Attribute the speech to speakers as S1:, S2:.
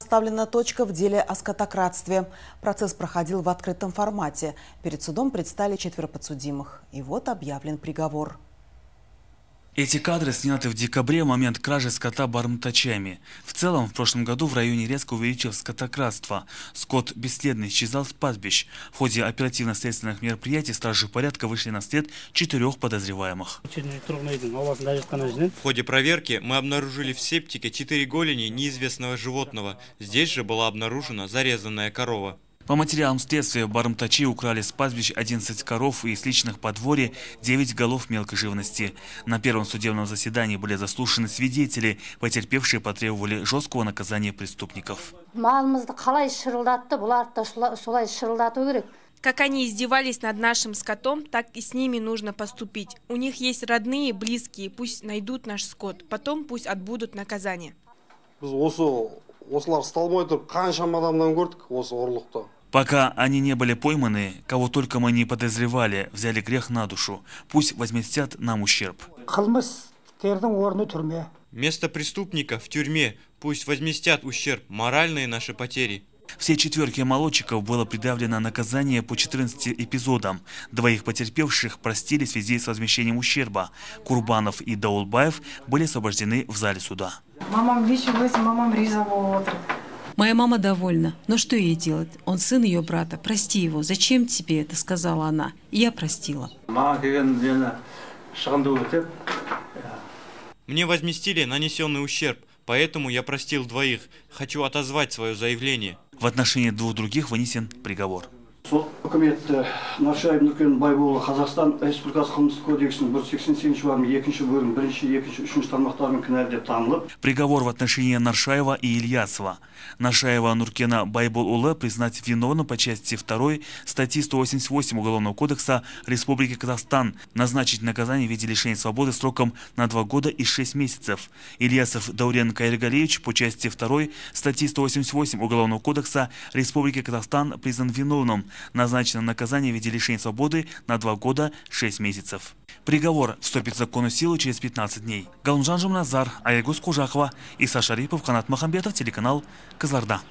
S1: Поставлена точка в деле о скотократстве. Процесс проходил в открытом формате. Перед судом предстали четверо подсудимых. И вот объявлен приговор. Эти кадры сняты в декабре, момент кражи скота бармтачами. В целом, в прошлом году в районе резко увеличилось скотокрадство. Скот бесследно исчезал с пастбищ. В ходе оперативно-следственных мероприятий стражи порядка вышли на след четырех подозреваемых.
S2: В
S1: ходе проверки мы обнаружили в септике четыре голени неизвестного
S2: животного. Здесь же была обнаружена зарезанная корова.
S1: По материалам следствия, барымтачи украли с пастбищ 11 коров и с личных подворья 9 голов мелкой живности. На первом судебном заседании были заслушаны свидетели. Потерпевшие потребовали жесткого наказания преступников.
S2: Как они издевались над нашим скотом, так и с ними нужно поступить. У них есть родные, близкие, пусть найдут наш скот, потом пусть отбудут наказание.
S1: Пока они не были пойманы, кого только мы не подозревали, взяли грех на душу. Пусть возместят нам ущерб. Место преступника в тюрьме. Пусть возместят
S2: ущерб, моральные наши потери.
S1: Все четверки молодчиков было придавлено наказание по 14 эпизодам. Двоих потерпевших простили в связи с возмещением ущерба. Курбанов и Даулбаев были освобождены в зале суда.
S2: Мамам вещи мамам риза
S1: Моя мама довольна, но что ей делать? Он сын ее брата, прости его, зачем тебе это, сказала она. И я простила.
S2: Мне возместили нанесенный ущерб, поэтому я простил двоих. Хочу отозвать свое заявление.
S1: В отношении двух других вынесен приговор
S2: сол үкімет э, наршаев нүркен байболы қазақстан республикасы
S1: приговор в отношении наршаева и ильясова наршаева нуркена байболұлы признать виновным по части 2 статьи 188 уголовного кодекса республики казахстан назначить наказание в виде лишения свободы сроком на два года и шесть месяцев ильясов даурен Кайргалевич по части 2 статьи 188 уголовного кодекса республики казахстан признан виновным Назначено наказание в виде лишения свободы на 2 года 6 месяцев. Приговор вступит в законную силу через 15 дней. Галмжан Жумназар, Аягус Кужахова, Иса Шарипов, Канат Махамбетов, телеканал Казларда.